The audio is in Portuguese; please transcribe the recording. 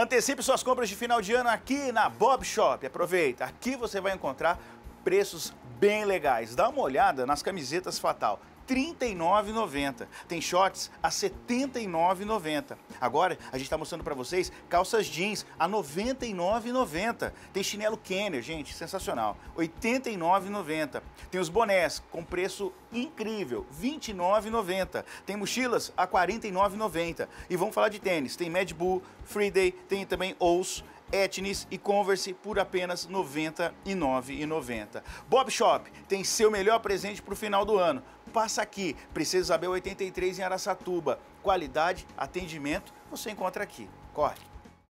Antecipe suas compras de final de ano aqui na Bob Shop. Aproveita, aqui você vai encontrar preços bem legais. Dá uma olhada nas camisetas Fatal. R$ 39,90. Tem shorts a R$ 79,90. Agora a gente está mostrando para vocês calças jeans a R$ 99,90. Tem chinelo Kenner, gente, sensacional, R$ 89,90. Tem os bonés com preço incrível, R$ 29,90. Tem mochilas a R$ 49,90. E vamos falar de tênis, tem Mad Bull, Free Day, tem também Ous. Etnis e Converse por apenas R$ 99,90. Bob Shop tem seu melhor presente para o final do ano. Passa aqui, Princesa Isabel 83 em Araçatuba. Qualidade, atendimento, você encontra aqui. Corre!